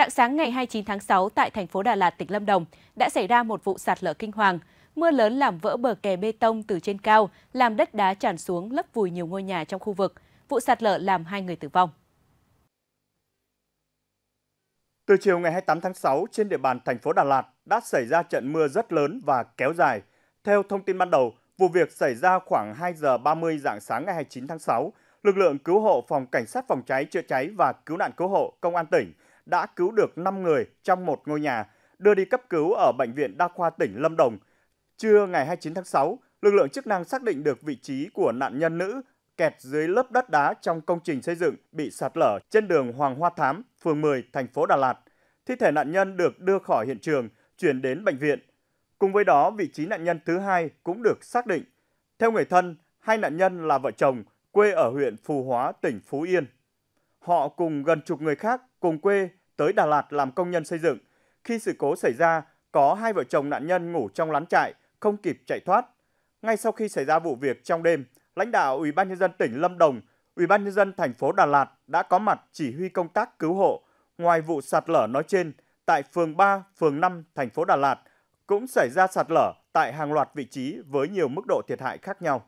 Rạng sáng ngày 29 tháng 6 tại thành phố Đà Lạt, tỉnh Lâm Đồng đã xảy ra một vụ sạt lở kinh hoàng. Mưa lớn làm vỡ bờ kè bê tông từ trên cao, làm đất đá tràn xuống lấp vùi nhiều ngôi nhà trong khu vực. Vụ sạt lở làm hai người tử vong. Từ chiều ngày 28 tháng 6, trên địa bàn thành phố Đà Lạt đã xảy ra trận mưa rất lớn và kéo dài. Theo thông tin ban đầu, vụ việc xảy ra khoảng 2 giờ 30 dạng sáng ngày 29 tháng 6. Lực lượng cứu hộ phòng cảnh sát phòng cháy chữa cháy và cứu nạn cứu hộ công an tỉnh đã cứu được 5 người trong một ngôi nhà, đưa đi cấp cứu ở Bệnh viện Đa khoa tỉnh Lâm Đồng. Trưa ngày 29 tháng 6, lực lượng chức năng xác định được vị trí của nạn nhân nữ kẹt dưới lớp đất đá trong công trình xây dựng bị sạt lở trên đường Hoàng Hoa Thám, phường 10, thành phố Đà Lạt. Thi thể nạn nhân được đưa khỏi hiện trường, chuyển đến bệnh viện. Cùng với đó, vị trí nạn nhân thứ hai cũng được xác định. Theo người thân, hai nạn nhân là vợ chồng, quê ở huyện Phù Hóa, tỉnh Phú Yên. Họ cùng gần chục người khác cùng quê tới Đà Lạt làm công nhân xây dựng. Khi sự cố xảy ra, có hai vợ chồng nạn nhân ngủ trong lán trại, không kịp chạy thoát. Ngay sau khi xảy ra vụ việc trong đêm, lãnh đạo Ủy ban nhân dân tỉnh Lâm Đồng, Ủy ban nhân dân thành phố Đà Lạt đã có mặt chỉ huy công tác cứu hộ. Ngoài vụ sạt lở nói trên, tại phường 3, phường 5 thành phố Đà Lạt cũng xảy ra sạt lở tại hàng loạt vị trí với nhiều mức độ thiệt hại khác nhau.